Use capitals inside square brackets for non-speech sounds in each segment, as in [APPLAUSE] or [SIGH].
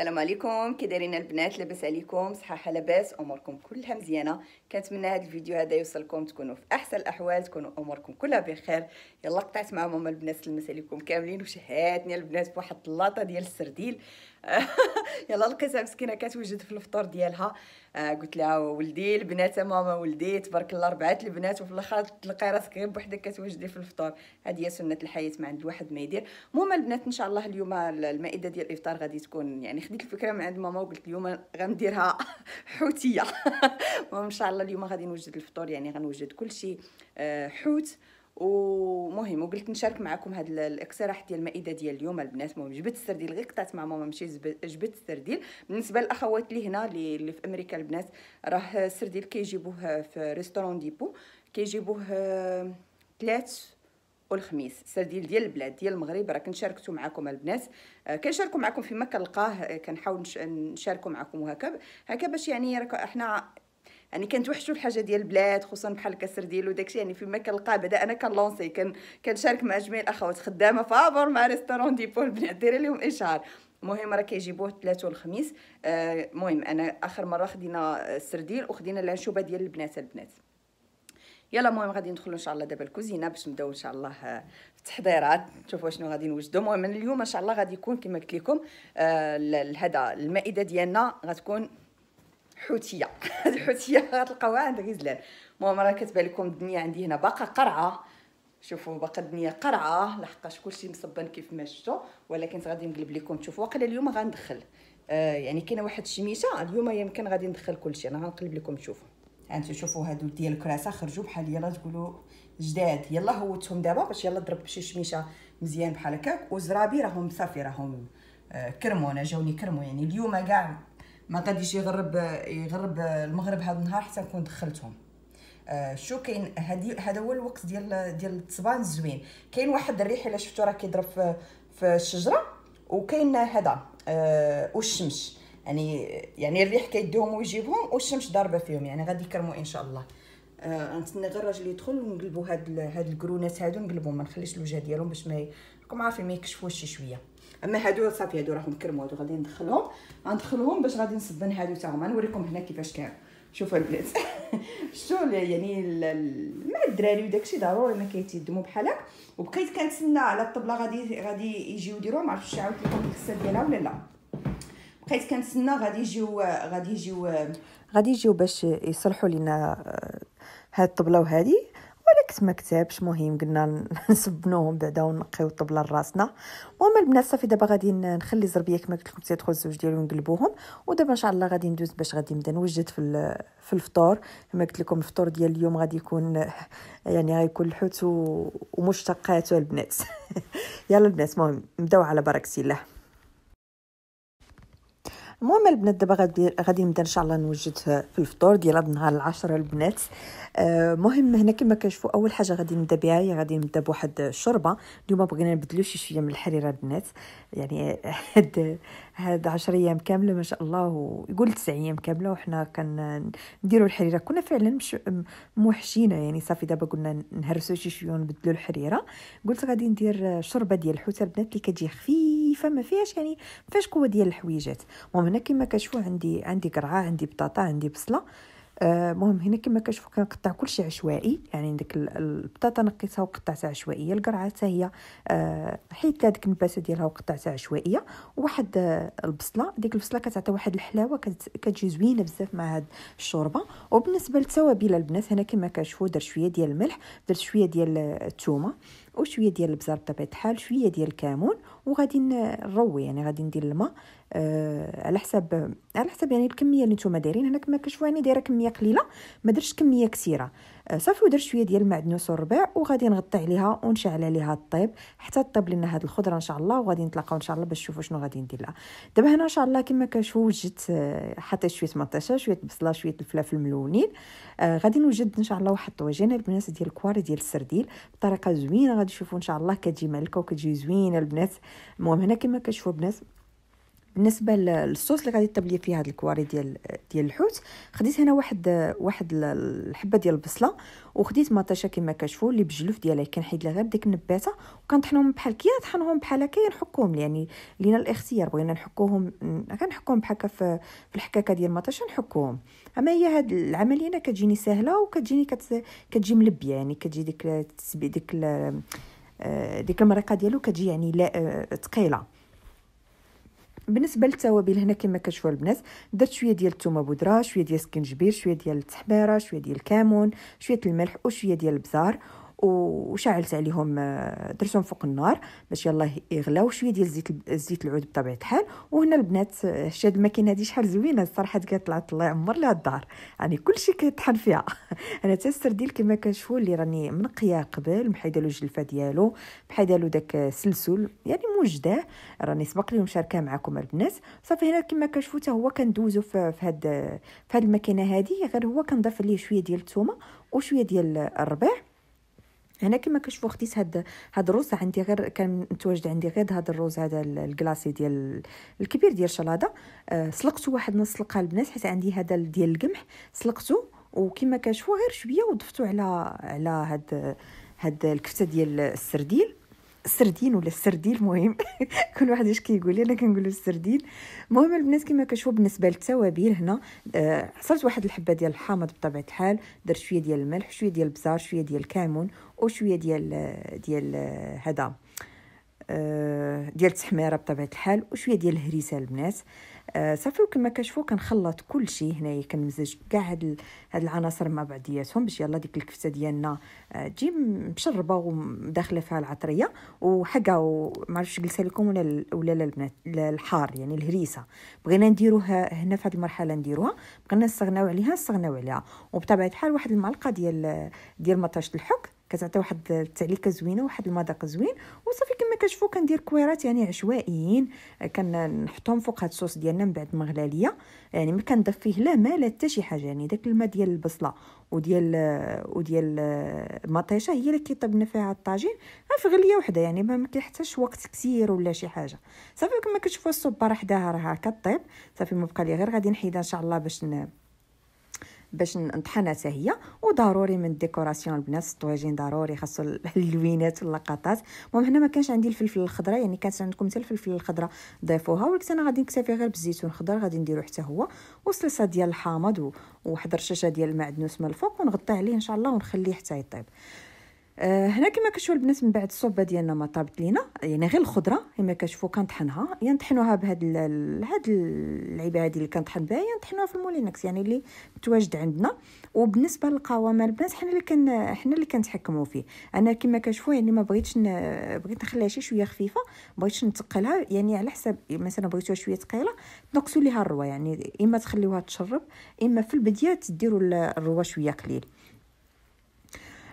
السلام عليكم كي دايرين البنات لاباس عليكم صحاحه لاباس اموركم كلها مزيانه كنتمنى هذا الفيديو هذا يوصلكم تكونوا في احسن الاحوال تكونوا اموركم كلها بخير يلا قطعت مع ماما البنات سلمت عليكم كاملين وشهاتني البنات بواحد اللاطه ديال السرديل [LAUGHS] يلا لقيتها مسكينه كتوجد في الفطور ديالها آه قلت لها ولدي البنات ماما ولدي تبارك الله ربعات البنات وفي الاخر تلقاي راسك غير بوحدك كتوجدي في الفطور هذه هي سنه الحياه ما عند الواحد ما يدير المهم البنات ان شاء الله اليوم المائده ديال الافطار غادي تكون يعني خديت الفكره من عند ماما وقلت اليوم غنديرها [LAUGHS] حوتيه [LAUGHS] المهم ان شاء الله اليوم غادي نوجد الفطور يعني غنوجد كلشي شيء آه، حوت ومهم وقلت نشارك معكم هاد الاقتراح ديال المائده ديال اليوم البنات المهم جبت السرديل غير قطعت مع ماما ماشي جبت السرديل بالنسبه للاخوات اللي هنا اللي في امريكا البنات راه السرديل كيجيبوه في ريستورون ديبو كيجيبوه ثلاث والخميس السرديل ديال البلاد ديال المغرب راه كنشاركتو معكم البنات آه، كنشاركو معكم فيما كنلقاه آه، كنحاول نشاركو معكم وهكا هكا باش يعني حنا يعني كنتوحشوا الحاجه ديال البلاد خصوصا بحال ديالو وداكشي يعني فيما كنلقاه بدا انا كنلونسي كنشارك مع جميع الاخوات خدامه فابور مع ريستورون ديبول بنات دايره لهم اشعار المهم راه كيجيبوه الثلاث والخميس آه، المهم آه انا اخر مره خدينا السرديل وخدينا العنشوبه ديال البنات البنات يلا المهم غادي ندخلوا ان شاء الله دابا الكوزينه باش نبداو ان شاء الله آه، في التحضيرات نشوفوا شنو غادي نوجدوا المهم اليوم ان شاء الله غادي يكون كما قلت لكم آه، هذا آه المائده ديالنا غتكون حوتيه هاد [LAUGHS] الحوتيه غتلقاوها عند غزلان المهم راه كتبان لكم الدنيا عندي هنا باقا قرعه شوفوا باقا الدنيا قرعه لحقاش كلشي مصبان كيف ما شفتوا ولكن غادي نقلب لكم تشوفوا واقيلا اليوم غندخل آه يعني كاينه واحد الشميشه اليوم يمكن غادي ندخل كلشي انا غنقلب لكم تشوفوا هانتو شوفوا هادو ديال الكراسه خرجوا بحال يلا تقولوا جداد يلا هوتهم دابا باش يلا ضرب بشي شميشه مزيان بحال هكاك وزرابي راهم صافي راهم آه كرمو انا جاوني كرمو يعني اليوم كاع ما غاديش يغرب يغرب المغرب هذا النهار حتى نكون دخلتهم آه شو كاين هادي هذا هو الوقت ديال ديال التصبان الزوين كاين واحد الريح الا شفتو راه كيضرب في, في الشجره وكاين هذا آه والشمس يعني يعني الريح كيديهم ويجيبهم والشمس ضاربه فيهم يعني غادي يكرموا ان شاء الله آه غير الراجل يدخل ونقلبوا هاد هاد الكرونات هادو نقلبهم ما نخليش الوجه ديالهم باش ما راكم عارفين ما يكشفوش شي شويه اما هادو صافي هادو راهم كرموا هادو غادي ندخلهم غندخلهم باش غادي نصبن هادو تا هما نوريكم هنا كيفاش كان شوفوا البنات [LAUGHS] شتو يعني مع الدراري وداكشي ضروري ما كيتيدموا بحال هكا وبقيت كنتسنى على الطبله غادي غادي يجيو يديروها ما عرفتش عاودت لكم الكسه ديالها ولا لا بقيت كنتسنى غادي يجيو غادي يجيو غادي يجيو باش يصلحوا لينا آه، هاد الطبله وهادي كت ما كتبش مهم قلنا [LAUGHS] نسبنوهم بعدا ونقيو الطبله لراسنا المهم البنات صافي دابا غادي نخلي زربيه كما قلت لكم تيدخل الزوج ديالو ونقلبوهم ودابا ان شاء الله غادي ندوز باش غادي نبدا نوجد في في الفطور كما قلت لكم الفطور ديال اليوم غادي يكون [LAUGHS] يعني غيكون الحوت ومشتقاته البنات [LAUGHS] يلا البنات المهم نبداو على بركه الله المهم البنات دابا غادي غادي نبدا ان شاء الله نوجد في الفطور ديال هاد النهار العشرة البنات آه، مهم هنا كما كنشوفوا اول حاجه غادي نبدا بها هي غادي نبدا بواحد الشوربه اليوم بغينا نبدلو شي شويه من الحريره البنات يعني [LAUGHS] هاد هاد 10 ايام كامله ما شاء الله ويقول 9 ايام كامله وحنا كنديروا الحريره كنا فعلا مش موحشينه يعني صافي دابا قلنا نهرسوا شي شويه ونبدلو الحريره قلت غادي ندير شوربه ديال الحوت البنات اللي كتجي خفيفه ما فيهاش يعني ما فيهاش قوه ديال الحويجات المهم هنا كما كتشوفوا عندي عندي قرعه عندي بطاطا عندي بصله المهم آه، هنا كما كنشوفوا كنقطع كلشي عشوائي يعني ديك البطاطا نقيتها وقطعتها عشوائيه القرعه حتى هي آه، حيت هذيك النباسه ديالها وقطعتها عشوائيه وواحد آه، البصله ديك البصله كتعطي واحد الحلاوه كتجي زوينه بزاف مع هاد الشوربه وبالنسبه للتوابل البنات هنا كما كنشوفوا درت شويه ديال الملح درت شويه ديال الثومه وشويه ديال البزار بطبيعه الحال شويه ديال الكمون وغادي نروي يعني غادي ندير الماء آه على حساب على حساب يعني الكميه اللي نتوما دايرين هنا كما كتشوفوا يعني دايره كميه قليله ما درتش كميه كثيره صافي ودرت شويه ديال المعدنوس والربيع وغادي نغطي عليها ونشعل عليها الطيب حتى طيب لنا هاد الخضره ان شاء الله وغادي نتلاقاو ان شاء الله باش نشوفوا شنو غادي ندير لها دابا هنا ان شاء الله كما كتشوفوا وجدت آه، حطيت شويه مطيشه شويه بصله شويه الفلافل ملونين آه غادي نوجد ان شاء الله واحد الطويجينه البنات ديال الكواري ديال السرديل بطريقه زوينه غادي تشوفوا ان شاء الله كتجي مالكه وكتجي زوينه البنات المهم هنا كما كتشوفوا البنات بالنسبه للصوص اللي غادي طيب لي فيه هاد الكواري ديال ديال الحوت خديت هنا واحد واحد الحبه ديال البصله وخديت مطيشه كما كتشوفوا اللي بجلوف ديالها كنحيد لها غير ديك النباته وكنطحنهم بحال كي طحنهم بحال هكا نحكوهم يعني لينا الاختيار بغينا نحكوهم كنحكوهم بحال هكا في الحكاكه ديال مطيشه نحكوهم اما هي هاد العمليه انا كتجيني سهله وكتجيني كت... كتجي ملبيه يعني كتجي ديك ديك آه، ديك المريقه ديالو كتجي يعني لا آه، تقيله بالنسبه للتوابل هنا كما كتشوفوا البنات درت شويه ديال الثومه بودره شويه ديال السكنجبير شويه ديال التحميره شويه ديال الكمون شويه الملح وشويه ديال البزار وشعلت عليهم آه، درتهم فوق النار باش يلاه يغلاو شويه ديال زيت الزيت العود بطبيعه الحال وهنا البنات شتي آه، هاد الماكينه هادي شحال زوينه الصراحه كطلعت الله يعمر لها الدار يعني كلشي كيطحن فيها [LAUGHS] انا حتى ديال كما كنشوفوا اللي راني منقيه قبل محيده له الجلفه ديالو محيده له داك السلسل يعني موجده راني سبق لي مشاركه معكم البنات صافي هنا كما كنشوفوا حتى هو كندوزو في هاد في هاد الماكينه هادي غير هو كنضيف ليه شويه ديال الثومه وشويه ديال الربيع هنا كما كتشوفوا خديت هاد هاد الروز عندي غير كان متواجد عندي غير هاد الروز هذا الكلاصي ديال الكبير ديال شلاضه أه سلقته واحد نص سلقه البنات حيت عندي هذا ديال القمح سلقته وكما كتشوفوا غير شويه وضفته على على هاد هاد الكفته ديال السرديل السردين ولا السردين المهم [LAUGHS] كل واحد اش كيقول لي انا كنقول له السردين المهم البنات كما كتشوفوا بالنسبه للتوابل هنا آه حصلت واحد الحبه ديال الحامض بطبيعه الحال درت شويه ديال الملح شويه ديال البزار شويه ديال الكمون وشويه ديال آه، ديال آه، هذا آه ديال التحميره بطبيعه الحال وشويه ديال الهريسه البنات آه، صافي وكما كتشوفوا كنخلط كل شيء هنايا كنمزج كاع هاد هاد العناصر مع بعضياتهم باش يلا ديك الكفته ديالنا آه، تجي مشربه وداخله فيها العطريه وحكا وما عرفتش جلسه لكم ولا ولا البنات الحار يعني الهريسه بغينا نديروها هنا في هاد المرحله نديروها بغينا نستغناو عليها نستغناو عليها وبطبيعه الحال واحد المعلقه ديال ديال مطاش الحك كتعطي واحد التعليكه زوينه وواحد المذاق زوين وصافي كما كتشوفوا كندير كويرات يعني عشوائيين كنحطهم فوق هاد الصوص ديالنا من بعد مغلاليه ليا يعني ما كنضيف فيه لا ما لا حتى شي حاجه يعني داك الماء ديال البصله وديال وديال المطيشه هي اللي كيطيب لنا فيها الطاجين في غليه وحده يعني ما كيحتاجش وقت كثير ولا شي حاجه صافي كما كتشوفوا الصبه حداها راه كطيب صافي ما بقى لي غير غادي نحيدها ان شاء الله باش باش نطحنها هي وضروري من ديكوراسيون البنات الطواجين ضروري خاصو اللوينات [LAUGHS] واللقطات المهم هنا ما كانش عندي الفلفل الخضراء يعني كانت عندكم حتى الفلفل الخضراء ضيفوها ولكن انا غادي نكتفي غير بالزيتون الخضر غادي نديرو حتى هو والصلصه ديال الحامض وواحد الرشاشه ديال المعدنوس من الفوق ونغطي عليه ان شاء الله ونخليه حتى يطيب آه، هنا كما كتشوفوا البنات من بعد الصوبه ديالنا ما طابت لينا يعني غير الخضره كما كتشوفوا كنطحنها يا يعني نطحنوها بهاد هاد العبايه اللي كنطحن بها يا يعني نطحنوها في المولينكس يعني اللي متواجد عندنا وبالنسبه للقوامه البنات حنا اللي كن حنا اللي كنتحكموا فيه انا كما كتشوفوا يعني ما بغيتش ن... بغيت نخليها شي شويه خفيفه بغيتش نتقلها يعني على حسب مثلا بغيتوها شويه ثقيله تنقصوا ليها الروا يعني اما تخليوها تشرب اما في البدايه تديروا الروا شويه قليل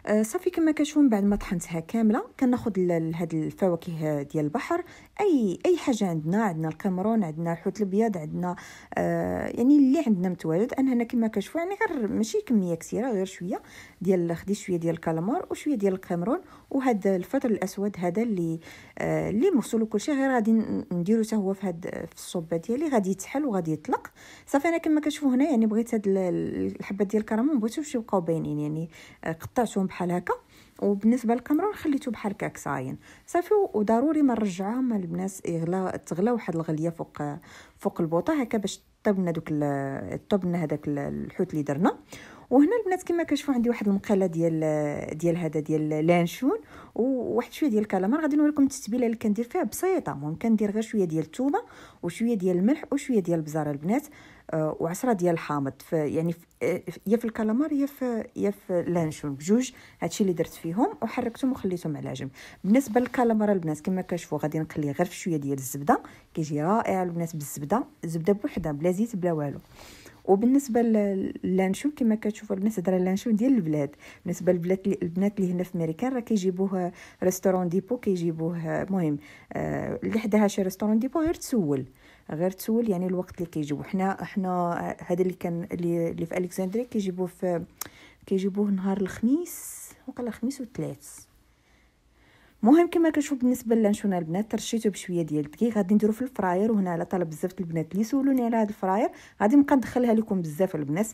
آه، صافي كما كتشوفوا من بعد ما طحنتها كامله كناخذ هاد الفواكه ديال البحر اي اي حاجه عندنا عندنا الكامرون عندنا الحوت الابيض عندنا آه يعني اللي عندنا متواجد انا هنا كما كتشوفوا يعني غير ماشي كميه كثيره غير شويه ديال خديت شويه ديال الكالمار وشويه ديال الكامرون وهذا الفطر الاسود هذا اللي آه اللي مغسول وكلشي غير غادي نديرو حتى هو في هاد في الصوبه ديالي غادي يتحل وغادي يطلق صافي انا كما كتشوفوا هنا يعني بغيت هاد الحبات ديال الكرمون بغيتهم يبقاو باينين يعني آه، قطعتهم بحال هكا وبالنسبه للكاميرا خليته بحال هكاك صاين صافي وضروري ما نرجعهم البنات يغلى تغلى واحد الغليه فوق فوق البوطه هكا باش طبنا دوك طيب هذاك الحوت اللي درنا وهنا البنات كما كنشوفوا عندي واحد المقاله ديال ديال هذا ديال لانشون وواحد شويه ديال الكالامار غادي نوريكم التتبيله اللي كندير فيها بسيطه ممكن كندير غير شويه ديال الثومه وشويه ديال الملح وشويه ديال البزار البنات آه وعشرة ديال الحامض يعني آه، يا في الكالامار يا في يا في لانشون بجوج هادشي اللي درت فيهم وحركتهم وخليتهم على جنب بالنسبه للكالامار البنات كما كتشوفوا غادي نقلي غير في شويه ديال الزبده كيجي رائع البنات بالزبده زبده بوحدها بلا زيت بلا والو وبالنسبه للانشون كما كتشوفوا البنات هضره لانشون ديال البلاد بالنسبه للبلاد البنات اللي هنا في امريكان راه كيجيبوه ريستورون ديبو كيجيبوه المهم آه، اللي حداها شي ريستورون ديبو غير تسول غير تسول يعني الوقت اللي كيجيبو حنا حنا هذا اللي كان اللي في الكسندري كيجيبوه في كيجيبوه نهار الخميس وقال الخميس والثلاث مهم كما كنشوف بالنسبه للانشونا البنات ترشيته بشويه ديال الدقيق غادي نديرو في الفراير وهنا على طلب بزاف البنات اللي سولوني على هذا الفراير غادي نبقى ندخلها لكم بزاف البنات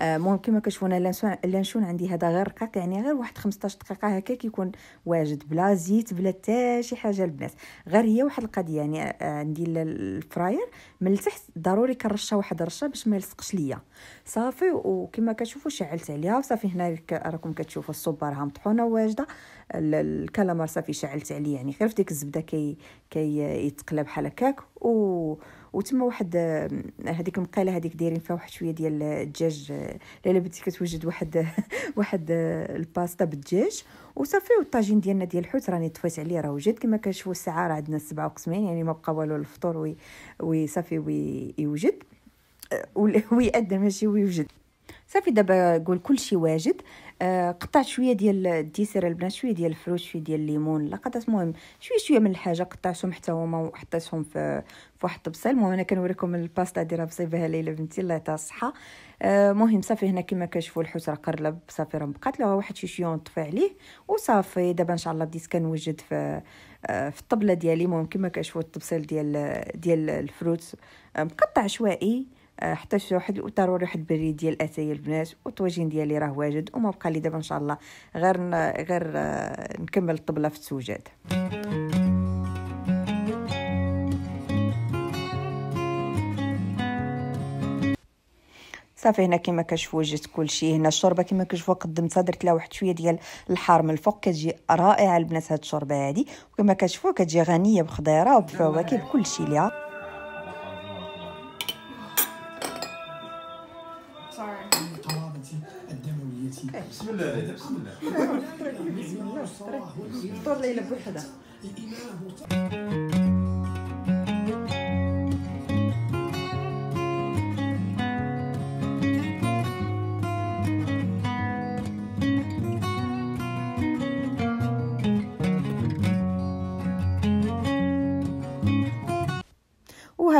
المهم آه، كما كتشوفوا انا اللانشون عندي هذا غير رقيق يعني غير واحد 15 دقيقه هكا كيكون واجد بلا زيت بلا حتى شي حاجه البنات غير هي واحد القضيه يعني آه، عندي الفراير من التحت ضروري كنرشها واحد الرشه باش ما يلصقش ليا صافي وكما كتشوفوا شعلت عليها وصافي هنا راكم كتشوفوا الصبار راه مطحونه واجده الكالامار صافي شعلت عليه يعني غير في ديك الزبده كي كي يتقلب بحال هكاك و وتما واحد آه، هذيك المقاله هذيك دايرين فيها واحد شويه ديال الدجاج آه، ليلى بنتي كتوجد واحد [LAUGHS] واحد آه، الباستا بالدجاج وصافي والطاجين ديالنا ديال الحوت راني طفيت عليه راه وجد كما كنشوفوا الساعه راه عندنا سبعة وقسمين يعني ما بقى والو الفطور وي وصافي ويوجد ادى [LAUGHS] ماشي ويوجد صافي دابا قول كلشي واجد آه قطعت شويه ديال الديسير البنات شويه ديال الفروت شويه ديال الليمون لا قطعت المهم شويه شويه من الحاجه قطعتهم حتى هما وحطيتهم في في واحد الطبسيل المهم انا كنوريكم الباستا ديالها بصيبها ليلى بنتي الله يعطيها الصحه آه مهم صافي هنا كما كتشوفوا راه قرلب صافي راه بقات لها واحد شي شيون طفي عليه وصافي دابا ان شاء الله بديت كنوجد في آه في الطبله ديالي المهم كما كتشوفوا الطبسيل ديال ديال الفروت آه، مقطع عشوائي حتى شي واحد ضروري واحد البريد ديال اتاي البنات والطواجين ديالي راه واجد وما بقى لي دابا ان شاء الله غير غير آه، نكمل الطبله في السجاد صافي هنا كما كتشوفوا جات كلشي هنا الشوربه كما كتشوفوا قدمتها درت لها واحد شويه ديال الحار من الفوق كتجي رائعه البنات هاد الشوربه هادي وكما كتشوفوا كتجي غنيه بخضيره وبفواكه بكلشي ليها بسم الله لا بسم الله [LAUGHS] بسم الله فطور ليلى بوحدها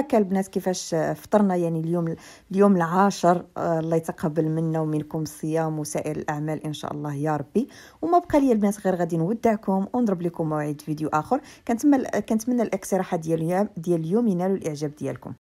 هكا البنات كيفاش فطرنا يعني اليوم اليوم العاشر آه، الله يتقبل منا ومنكم الصيام وسائر الاعمال ان شاء الله يا ربي وما بقى لي البنات غير غادي نودعكم ونضرب لكم موعد فيديو اخر كنتمنى كنتمنى الاقتراحات ديال اليوم ديال اليوم ينالوا الاعجاب ديالكم